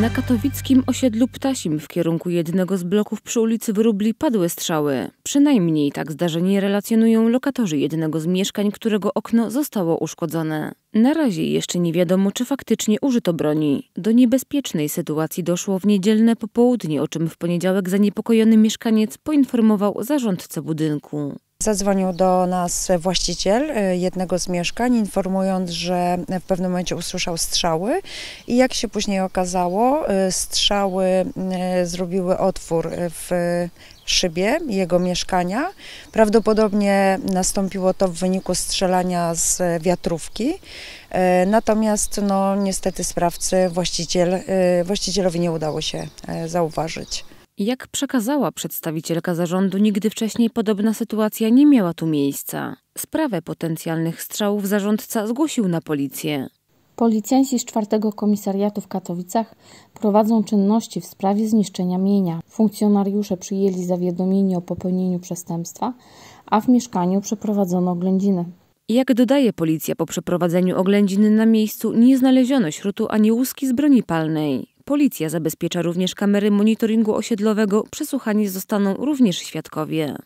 Na katowickim osiedlu Ptasim w kierunku jednego z bloków przy ulicy Wróbli padły strzały. Przynajmniej tak zdarzenie relacjonują lokatorzy jednego z mieszkań, którego okno zostało uszkodzone. Na razie jeszcze nie wiadomo, czy faktycznie użyto broni. Do niebezpiecznej sytuacji doszło w niedzielne popołudnie, o czym w poniedziałek zaniepokojony mieszkaniec poinformował zarządcę budynku. Zadzwonił do nas właściciel e, jednego z mieszkań, informując, że w pewnym momencie usłyszał strzały i jak się później okazało, e, strzały e, zrobiły otwór w szybie jego mieszkania. Prawdopodobnie nastąpiło to w wyniku strzelania z wiatrówki. Natomiast no, niestety sprawcy właściciel, właścicielowi nie udało się zauważyć. Jak przekazała przedstawicielka zarządu, nigdy wcześniej podobna sytuacja nie miała tu miejsca. Sprawę potencjalnych strzałów zarządca zgłosił na policję. Policjanci z czwartego komisariatu w Katowicach prowadzą czynności w sprawie zniszczenia mienia. Funkcjonariusze przyjęli zawiadomienie o popełnieniu przestępstwa, a w mieszkaniu przeprowadzono oględziny. Jak dodaje policja, po przeprowadzeniu oględziny na miejscu nie znaleziono śrutu ani łuski z broni palnej. Policja zabezpiecza również kamery monitoringu osiedlowego, przesłuchani zostaną również świadkowie.